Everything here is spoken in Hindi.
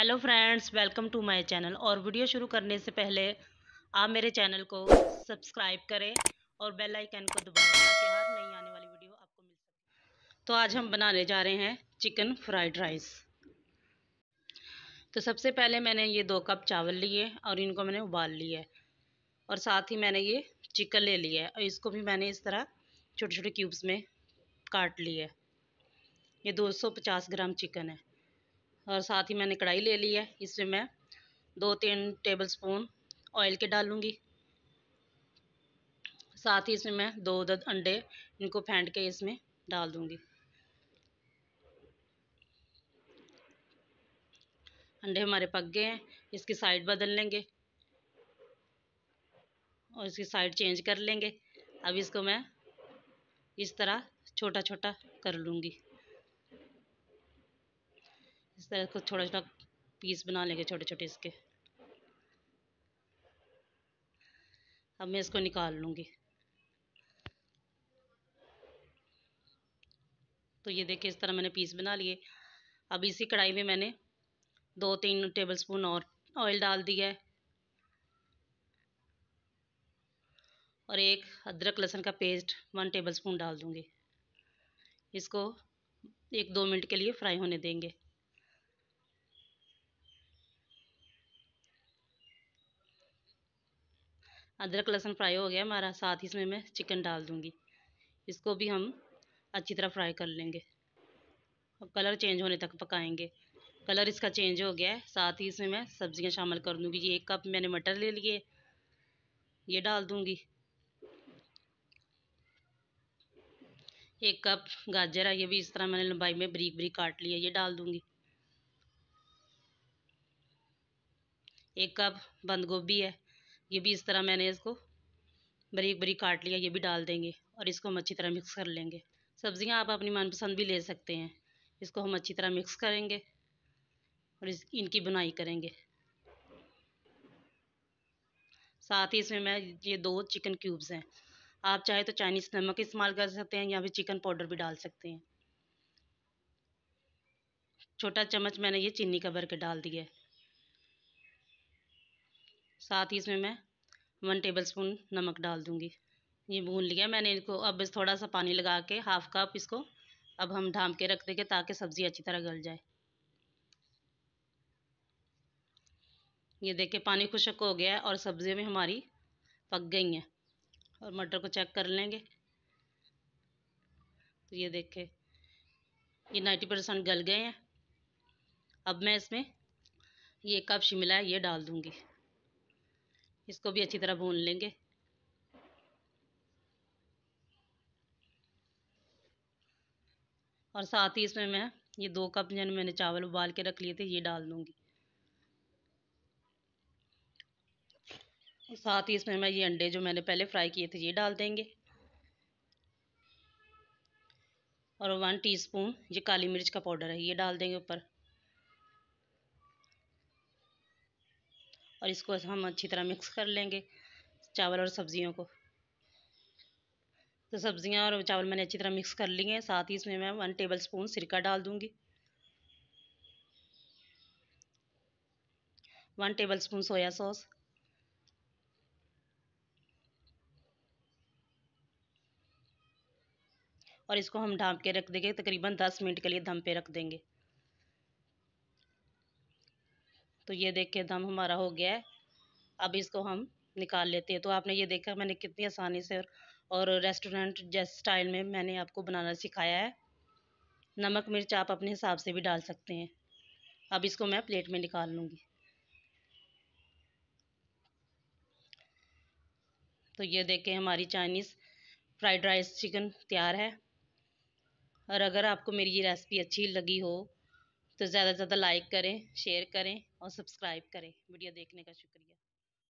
hello friends welcome to my channel और वीडियो शुरू करने से पहले आप मेरे चैनल को सब्सक्राइब करें और बेल आइकन को दबाएं ताकि हर नई आने वाली वीडियो आपको मिल सके तो आज हम बनाने जा रहे हैं चिकन फ्राइड राइस तो सबसे पहले मैंने ये दो कप चावल लिए और इनको मैंने उबाल लिया है और साथ ही मैंने ये चिकन ले लिया है और इसको भी मैंने इस तरह छोटे छोटे क्यूब्स में काट लिया है ये दो ग्राम चिकन है और साथ ही मैंने कढ़ाई ले ली है इसमें मैं दो तीन टेबल स्पून ऑयल के डालूँगी साथ ही इसमें मैं दो दद अंडे इनको फेंट के इसमें डाल दूँगी अंडे हमारे पक गए हैं इसकी साइड बदल लेंगे और इसकी साइड चेंज कर लेंगे अब इसको मैं इस तरह छोटा छोटा कर लूँगी तरह को छोटा छोटा पीस बना लेंगे छोटे छोटे इसके अब मैं इसको निकाल लूँगी तो ये देखिए इस तरह मैंने पीस बना लिए अब इसी कढ़ाई में मैंने दो तीन टेबलस्पून और ऑयल डाल दिया है और एक अदरक लहसुन का पेस्ट वन टेबलस्पून डाल दूँगी इसको एक दो मिनट के लिए फ्राई होने देंगे अदरक लहसुन फ्राई हो गया हमारा साथ ही इसमें मैं चिकन डाल दूँगी इसको भी हम अच्छी तरह फ्राई कर लेंगे अब कलर चेंज होने तक पकाएंगे कलर इसका चेंज हो गया है साथ ही इसमें मैं सब्ज़ियाँ शामिल कर दूँगी ये एक कप मैंने मटर ले लिए ये डाल दूँगी एक कप गाजर है ये भी इस तरह मैंने लंबाई में बरीक बरीक काट लिया ये डाल दूँगी एक कप बंद गोभी है ये भी इस तरह मैंने इसको बरीक बरीक काट लिया ये भी डाल देंगे और इसको हम अच्छी तरह मिक्स कर लेंगे सब्ज़ियाँ आप अपनी मनपसंद भी ले सकते हैं इसको हम अच्छी तरह मिक्स करेंगे और इस इनकी बुनाई करेंगे साथ ही इसमें मैं ये दो चिकन क्यूब्स हैं आप चाहे तो चाइनीज़ नमक इस्तेमाल कर सकते हैं या फिर चिकन पाउडर भी डाल सकते हैं छोटा चम्मच मैंने ये चीनी का भर के डाल दिया है साथ ही इसमें मैं वन टेबल स्पून नमक डाल दूँगी ये भून लिया मैंने इनको अब इस थोड़ा सा पानी लगा के हाफ कप इसको अब हम ढाम के रख देंगे ताकि सब्ज़ी अच्छी तरह गल जाए ये देखे पानी खुशक हो गया है और सब्ज़ियों भी हमारी पक गई हैं और मटर को चेक कर लेंगे तो ये देखे ये नाइन्टी परसेंट गल गए हैं अब मैं इसमें ये कप शिमला है ये डाल दूँगी इसको भी अच्छी तरह भून लेंगे और साथ ही इसमें मैं ये दो कप जन मैंने चावल उबाल के रख लिए थे ये डाल दूंगी साथ ही इसमें मैं ये अंडे जो मैंने पहले फ्राई किए थे ये डाल देंगे और वन टीस्पून ये काली मिर्च का पाउडर है ये डाल देंगे ऊपर और इसको हम अच्छी तरह मिक्स कर लेंगे चावल और सब्ज़ियों को तो सब्ज़ियाँ और चावल मैंने अच्छी तरह मिक्स कर ली हैं साथ ही इसमें मैं वन टेबल स्पून सिरका डाल दूँगी one tablespoon soya sauce और इसको हम ढांप के रख देंगे तकरीबन दस मिनट के लिए दम पे रख देंगे तो ये देख के दम हमारा हो गया है अब इसको हम निकाल लेते हैं तो आपने ये देखा मैंने कितनी आसानी से और रेस्टोरेंट जैसे स्टाइल में मैंने आपको बनाना सिखाया है नमक मिर्च आप अपने हिसाब से भी डाल सकते हैं अब इसको मैं प्लेट में निकाल लूँगी तो ये देखें हमारी चाइनीज़ फ्राइड राइस चिकन तैयार है और अगर आपको मेरी ये रेसिपी अच्छी लगी हो तो ज़्यादा से ज़्यादा लाइक करें शेयर करें और सब्सक्राइब करें वीडियो देखने का शुक्रिया